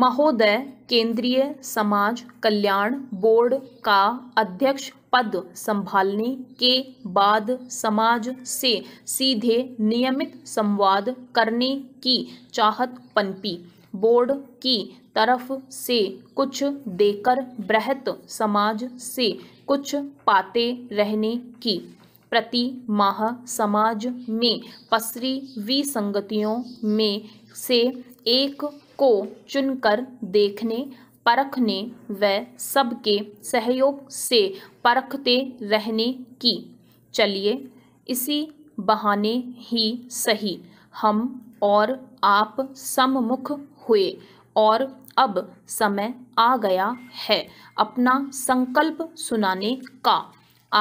महोदय केंद्रीय समाज कल्याण बोर्ड का अध्यक्ष पद संभालने के बाद समाज से सीधे नियमित संवाद करने की चाहत पनपी बोर्ड की तरफ से कुछ देकर बृहत समाज से कुछ पाते रहने की प्रति माह समाज में पसरी विसंगतियों में से एक को चुनकर देखने परखने व सबके सहयोग से परखते रहने की चलिए इसी बहाने ही सही हम और आप सम्मुख हुए और अब समय आ गया है अपना संकल्प सुनाने का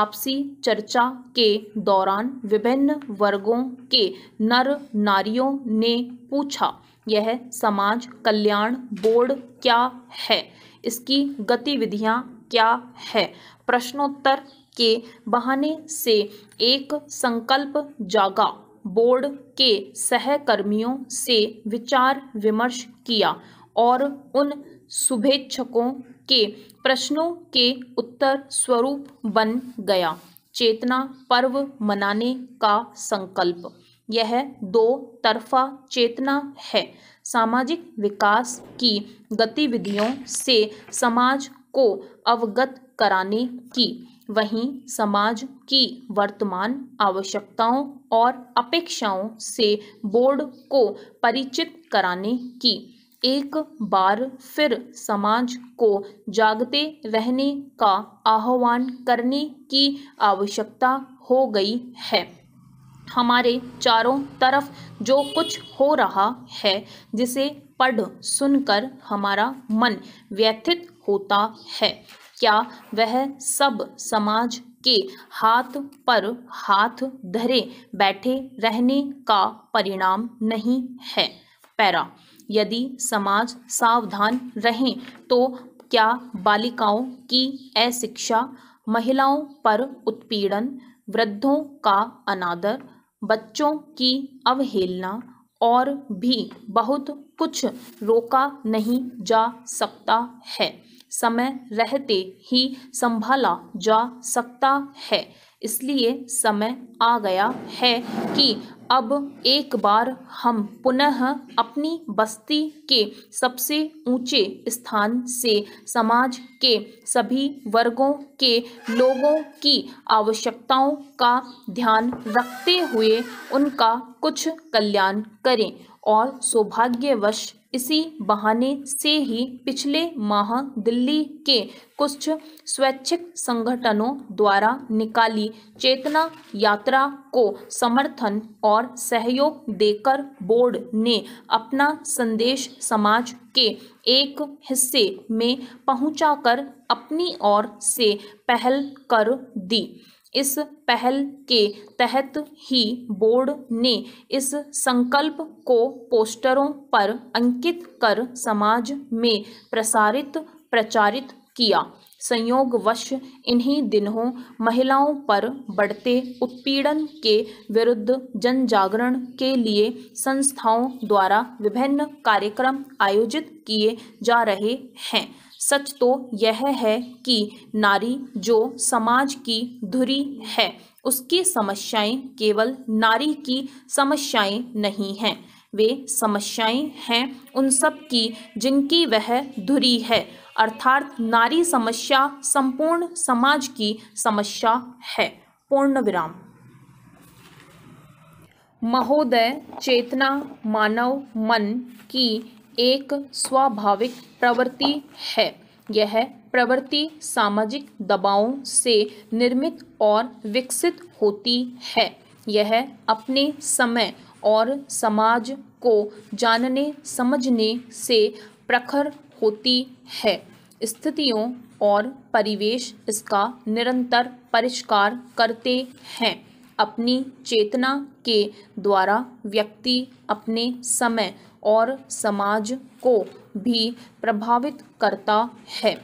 आपसी चर्चा के दौरान विभिन्न वर्गों के नर नारियों ने पूछा यह समाज कल्याण बोर्ड क्या है इसकी गतिविधियां क्या है प्रश्नोत्तर के बहाने से एक संकल्प जागा बोर्ड के सहकर्मियों से विचार विमर्श किया और उन शुभेच्छकों के प्रश्नों के उत्तर स्वरूप बन गया चेतना पर्व मनाने का संकल्प यह दो तरफा चेतना है सामाजिक विकास की गतिविधियों से समाज को अवगत कराने की वहीं समाज की वर्तमान आवश्यकताओं और अपेक्षाओं से बोर्ड को परिचित कराने की एक बार फिर समाज को जागते रहने का आह्वान करने की आवश्यकता हो गई है हमारे चारों तरफ जो कुछ हो रहा है जिसे पढ़ सुनकर हमारा मन व्यथित होता है क्या वह सब समाज के हाथ पर हाथ धरे बैठे रहने का परिणाम नहीं है पैरा यदि समाज सावधान रहे तो क्या बालिकाओं की अशिक्षा महिलाओं पर उत्पीड़न वृद्धों का अनादर बच्चों की अवहेलना और भी बहुत कुछ रोका नहीं जा सकता है समय रहते ही संभाला जा सकता है इसलिए समय आ गया है कि अब एक बार हम पुनः अपनी बस्ती के सबसे ऊंचे स्थान से समाज के सभी वर्गों के लोगों की आवश्यकताओं का ध्यान रखते हुए उनका कुछ कल्याण करें और सौभाग्यवश इसी बहाने से ही पिछले माह दिल्ली के कुछ स्वैच्छिक संगठनों द्वारा निकाली चेतना यात्रा को समर्थन और सहयोग देकर बोर्ड ने अपना संदेश समाज के एक हिस्से में पहुंचाकर अपनी ओर से पहल कर दी इस पहल के तहत ही बोर्ड ने इस संकल्प को पोस्टरों पर अंकित कर समाज में प्रसारित प्रचारित किया संयोगवश इन्हीं दिनों महिलाओं पर बढ़ते उत्पीड़न के विरुद्ध जन जागरण के लिए संस्थाओं द्वारा विभिन्न कार्यक्रम आयोजित किए जा रहे हैं सच तो यह है कि नारी जो समाज की धुरी है उसकी समस्याएं केवल नारी की समस्याएं नहीं हैं वे समस्याएं हैं उन सब की जिनकी वह धुरी है अर्थात नारी समस्या संपूर्ण समाज की समस्या है पूर्ण विराम महोदय चेतना मानव मन की एक स्वाभाविक प्रवृत्ति है यह प्रवृत्ति सामाजिक दबावों से निर्मित और विकसित होती है यह अपने समय और समाज को जानने समझने से प्रखर होती है स्थितियों और परिवेश इसका निरंतर परिष्कार करते हैं अपनी चेतना के द्वारा व्यक्ति अपने समय और समाज को भी प्रभावित करता है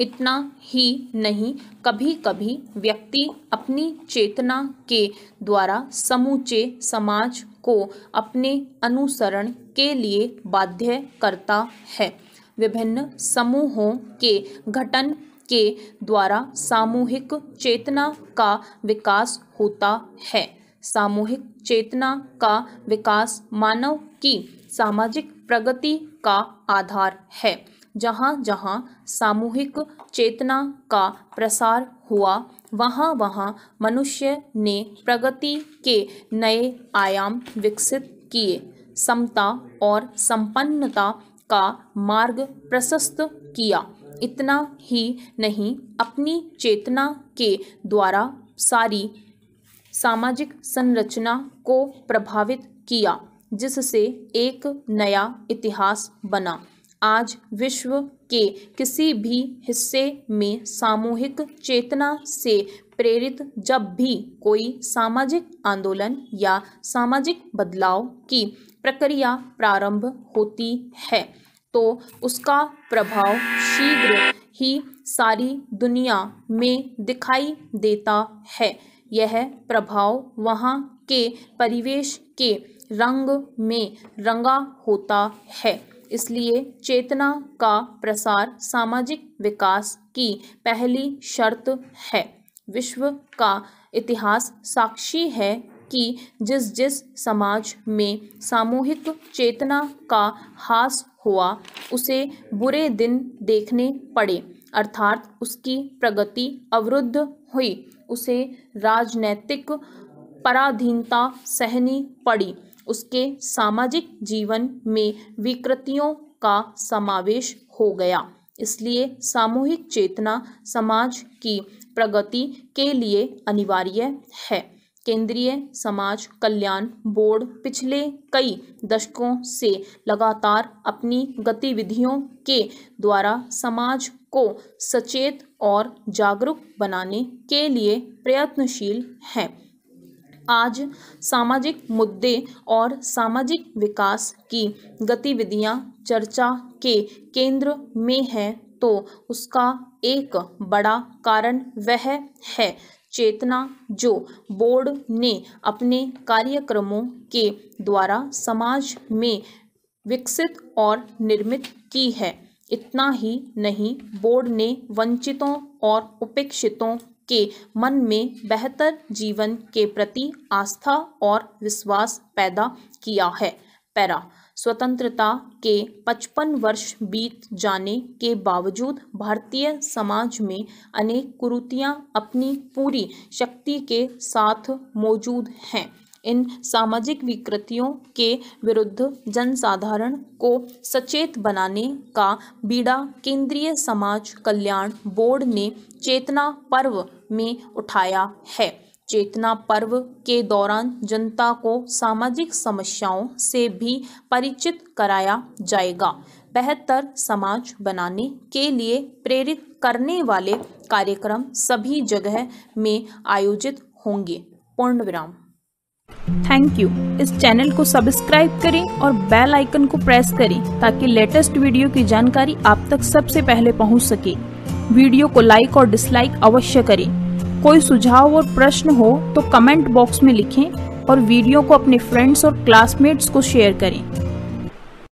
इतना ही नहीं कभी कभी व्यक्ति अपनी चेतना के द्वारा समूचे समाज को अपने अनुसरण के लिए बाध्य करता है विभिन्न समूहों के घटन के द्वारा सामूहिक चेतना का विकास होता है सामूहिक चेतना का विकास मानव की सामाजिक प्रगति का आधार है जहाँ जहाँ सामूहिक चेतना का प्रसार हुआ वहाँ वहाँ मनुष्य ने प्रगति के नए आयाम विकसित किए समता और संपन्नता का मार्ग प्रशस्त किया इतना ही नहीं अपनी चेतना के द्वारा सारी सामाजिक संरचना को प्रभावित किया जिससे एक नया इतिहास बना आज विश्व के किसी भी हिस्से में सामूहिक चेतना से प्रेरित जब भी कोई सामाजिक आंदोलन या सामाजिक बदलाव की प्रक्रिया प्रारंभ होती है तो उसका प्रभाव शीघ्र ही सारी दुनिया में दिखाई देता है यह प्रभाव वहाँ के परिवेश के रंग में रंगा होता है इसलिए चेतना का प्रसार सामाजिक विकास की पहली शर्त है विश्व का इतिहास साक्षी है कि जिस जिस समाज में सामूहिक चेतना का हास हुआ उसे बुरे दिन देखने पड़े अर्थात उसकी प्रगति अवरुद्ध हुई उसे राजनैतिक पराधीनता सहनी पड़ी उसके सामाजिक जीवन में विकृतियों का समावेश हो गया इसलिए सामूहिक चेतना समाज की प्रगति के लिए अनिवार्य है केंद्रीय समाज कल्याण बोर्ड पिछले कई दशकों से लगातार अपनी गतिविधियों के द्वारा समाज को सचेत और जागरूक बनाने के लिए प्रयत्नशील हैं आज सामाजिक मुद्दे और सामाजिक विकास की गतिविधियां चर्चा के केंद्र में है तो उसका एक बड़ा कारण वह है चेतना जो बोर्ड ने अपने कार्यक्रमों के द्वारा समाज में विकसित और निर्मित की है इतना ही नहीं बोर्ड ने वंचितों और उपेक्षितों के मन में बेहतर जीवन के प्रति आस्था और विश्वास पैदा किया है पैरा स्वतंत्रता के 55 वर्ष बीत जाने के बावजूद भारतीय समाज में अनेक कुरुतियां अपनी पूरी शक्ति के साथ मौजूद हैं इन सामाजिक विकृतियों के विरुद्ध जनसाधारण को सचेत बनाने का बीड़ा केंद्रीय समाज कल्याण बोर्ड ने चेतना पर्व में उठाया है चेतना पर्व के दौरान जनता को सामाजिक समस्याओं से भी परिचित कराया जाएगा बेहतर समाज बनाने के लिए प्रेरित करने वाले कार्यक्रम सभी जगह में आयोजित होंगे पूर्ण विराम थैंक यू इस चैनल को सब्सक्राइब करें और बेल आइकन को प्रेस करें ताकि लेटेस्ट वीडियो की जानकारी आप तक सबसे पहले पहुंच सके वीडियो को लाइक और डिसलाइक अवश्य करें कोई सुझाव और प्रश्न हो तो कमेंट बॉक्स में लिखें और वीडियो को अपने फ्रेंड्स और क्लासमेट्स को शेयर करें